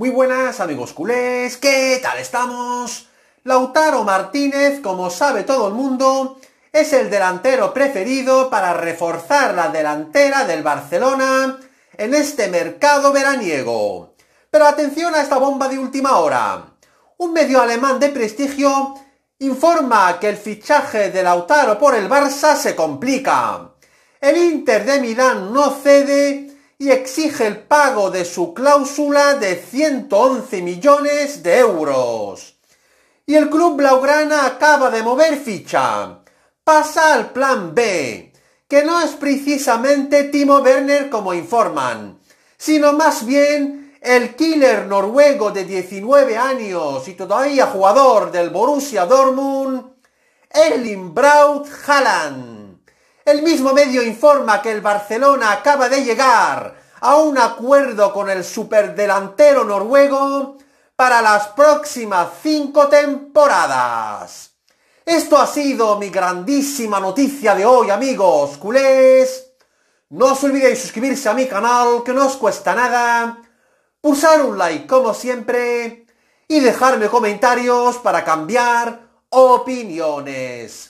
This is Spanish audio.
Muy buenas amigos culés, ¿qué tal estamos? Lautaro Martínez, como sabe todo el mundo, es el delantero preferido para reforzar la delantera del Barcelona en este mercado veraniego. Pero atención a esta bomba de última hora. Un medio alemán de prestigio informa que el fichaje de Lautaro por el Barça se complica. El Inter de Milán no cede y exige el pago de su cláusula de 111 millones de euros. Y el club blaugrana acaba de mover ficha. Pasa al plan B, que no es precisamente Timo Werner como informan, sino más bien el killer noruego de 19 años y todavía jugador del Borussia Dortmund, Erling Braut Haaland. El mismo medio informa que el Barcelona acaba de llegar a un acuerdo con el superdelantero noruego para las próximas cinco temporadas. Esto ha sido mi grandísima noticia de hoy, amigos culés. No os olvidéis suscribirse a mi canal, que no os cuesta nada, pulsar un like como siempre y dejarme comentarios para cambiar opiniones.